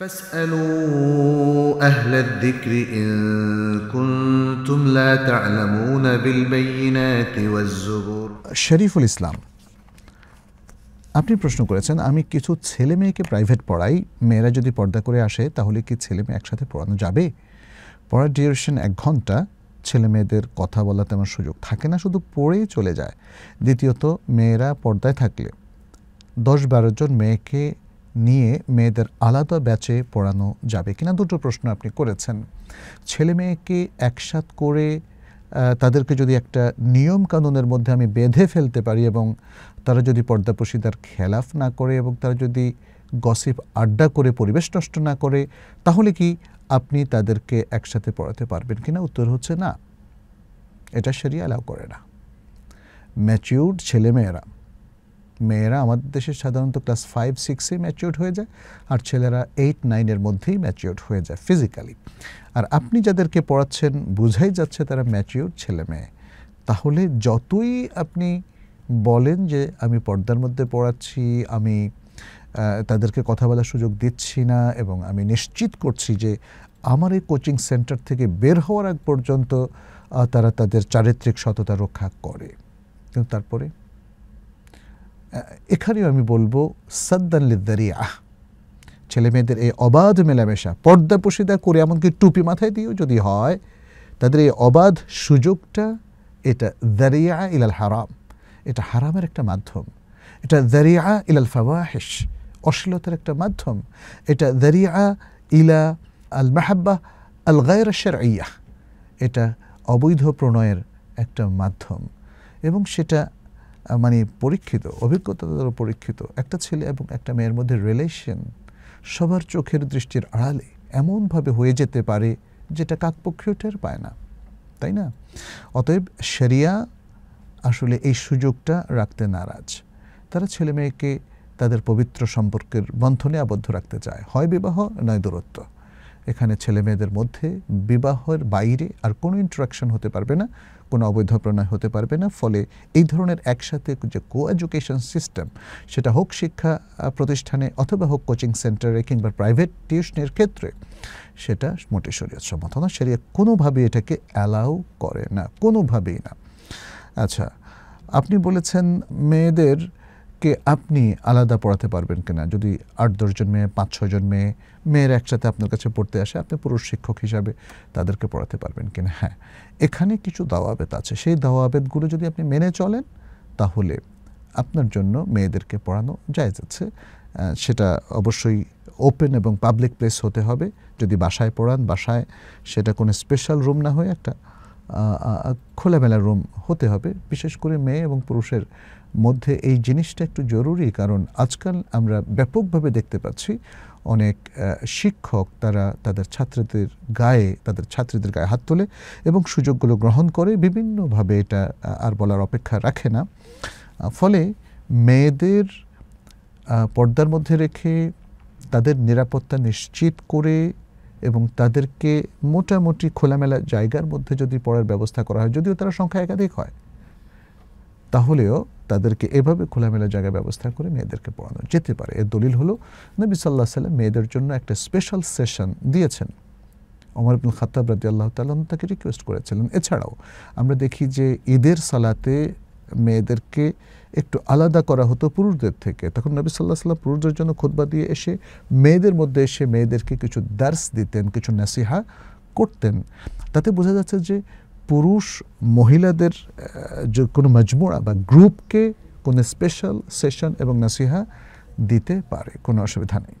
فاسألوا أهل الذكر إن كنتم لا تعلمون بالبينات والزبور الإسلام আপনি প্রশ্ন করেছেন আমি কিছু ছেলে মেয়েকে প্রাইভেট পড়াই মেয়েরা যদি পর্দা করে আসে তাহলে কি ছেলে মেয়ে একসাথে পড়ানো যাবে পড়ার ডিউরেশন এক ঘন্টা ছেলে মেয়েদের কথা বলা তেমন সুযোগ থাকে না শুধু পড়েই চলে যায় দ্বিতীয়ত মেয়েরা পর্দায় থাকলে দশ বারো জন মেয়েকে নিয়ে মেয়েদের আলাদা ব্যাচে পড়ানো যাবে কিনা দুটো প্রশ্ন আপনি করেছেন ছেলে মেয়েকে একসাথ করে তাদেরকে যদি একটা নিয়ম কানুনের মধ্যে আমি বেঁধে ফেলতে পারি এবং তারা যদি পর্দাপোষিতার খেলাফ না করে এবং তারা যদি গসিপ আড্ডা করে পরিবেশ নষ্ট না করে তাহলে কি আপনি তাদেরকে একসাথে পড়াতে পারবেন কিনা উত্তর হচ্ছে না এটা সেরিয়া অ্যালাউ করে না ম্যাচিউর ছেলেমেয়েরা মেয়েরা আমাদের দেশে সাধারণত ক্লাস ফাইভ সিক্সে ম্যাচিওর হয়ে যায় আর ছেলেরা এইট নাইনের মধ্যেই ম্যাচিওর হয়ে যায় ফিজিক্যালি আর আপনি যাদেরকে পড়াচ্ছেন বুঝাই যাচ্ছে তারা ম্যাচিওর ছেলে মেয়ে তাহলে যতই আপনি বলেন যে আমি পর্দার মধ্যে পড়াচ্ছি আমি তাদেরকে কথা বলার সুযোগ দিচ্ছি না এবং আমি নিশ্চিত করছি যে আমার এই কোচিং সেন্টার থেকে বের হওয়ার আগ পর্যন্ত তারা তাদের চারিত্রিক সততা রক্ষা করে কিন্তু তারপরে এখানেও আমি বলবো সদ্দাল্লিদ্দারিয়া ছেলে মেয়েদের এই অবাধ মেলামেশা পর্দা পোষিদা করে এমনকি টুপি মাথায় দিয়েও যদি হয় তাদের এই অবাধ সুযোগটা এটা দারিয়া ইলাল হারাম এটা হারামের একটা মাধ্যম এটা দারিয়া ইলাল ফাওয়াহেশ অশ্লীলতার একটা মাধ্যম এটা দারিয়া ইলা আল মাহাব্বা আল গায়ের শের এটা অবৈধ প্রণয়ের একটা মাধ্যম এবং সেটা মানে পরীক্ষিত অভিজ্ঞতা তারা পরীক্ষিত একটা ছেলে এবং একটা মেয়ের মধ্যে রিলেশন সবার চোখের দৃষ্টির আড়ালে এমনভাবে হয়ে যেতে পারে যেটা কাকপক্ষীয় টের পায় না তাই না অতএব সেরিয়া আসলে এই সুযোগটা রাখতে নারাজ তারা ছেলে মেয়েকে তাদের পবিত্র সম্পর্কের বন্ধনে আবদ্ধ রাখতে চায় হয় বিবাহ নয় দূরত্ব এখানে ছেলে মেয়েদের মধ্যে বিবাহের বাইরে আর কোনো ইন্টারাকশন হতে পারবে না কোনো অবৈধ প্রণয় হতে পারবে না ফলে এই ধরনের একসাথে যে কো এডুকেশন সিস্টেম সেটা হোক শিক্ষা প্রতিষ্ঠানে অথবা হোক কোচিং সেন্টারে কিংবা প্রাইভেট টিউশনের ক্ষেত্রে সেটা মোটে শরীয়ত সম্মত না সেরিয়া কোনোভাবে এটাকে অ্যালাউ করে না কোনোভাবেই না আচ্ছা আপনি বলেছেন মেয়েদের কে আপনি আলাদা পড়াতে পারবেন কিনা যদি আট দশজন মেয়ে পাঁচ ছজন মেয়ে মেয়ের একসাথে আপনার কাছে পড়তে আসে আপনি পুরুষ শিক্ষক হিসাবে তাদেরকে পড়াতে পারবেন কিনা হ্যাঁ এখানে কিছু দাওয়াবেদ আছে সেই দাওয়াবেদগুলো যদি আপনি মেনে চলেন তাহলে আপনার জন্য মেয়েদেরকে পড়ানো যায় যাচ্ছে সেটা অবশ্যই ওপেন এবং পাবলিক প্লেস হতে হবে যদি বাসায় পড়ান বাসায় সেটা কোনো স্পেশাল রুম না হয়ে একটা খোলামেলা রুম হতে হবে বিশেষ করে মেয়ে এবং পুরুষের মধ্যে এই জিনিসটা একটু জরুরি কারণ আজকাল আমরা ব্যাপকভাবে দেখতে পাচ্ছি অনেক শিক্ষক তারা তাদের ছাত্রদের গায়ে তাদের ছাত্রীদের গায়ে হাত তোলে এবং সুযোগগুলো গ্রহণ করে বিভিন্নভাবে এটা আর বলার অপেক্ষা রাখে না ফলে মেয়েদের পর্দার মধ্যে রেখে তাদের নিরাপত্তা নিশ্চিত করে এবং তাদেরকে মোটামুটি খোলামেলা জায়গার মধ্যে যদি পড়ার ব্যবস্থা করা হয় যদিও তারা সংখ্যা একাধিক হয় তাহলেও তাদেরকে এভাবে খোলামেলা জায়গা ব্যবস্থা করে মেয়েদেরকে পড়ানো যেতে পারে এর দলিল হলো নবী সাল্লাহ সাল্লাম মেয়েদের জন্য একটা স্পেশাল সেশন দিয়েছেন অমর আব্দুল খাতাব রাজি আল্লাহ তালন তাকে রিকোয়েস্ট করেছিলেন এছাড়াও আমরা দেখি যে ঈদের সালাতে মেয়েদেরকে একটু আলাদা করা হতো পুরুষদের থেকে তখন নবী সাল্লাহ সাল্লাম পুরুষদের জন্য খুদ্া দিয়ে এসে মেয়েদের মধ্যে এসে মেয়েদেরকে কিছু দার্স দিতেন কিছু নাসিহা করতেন তাতে বোঝা যাচ্ছে যে পুরুষ মহিলাদের যে কোনো মজমুড়া বা গ্রুপকে কোনো স্পেশাল সেশন এবং নাসিহা দিতে পারে কোনো অসুবিধা নেই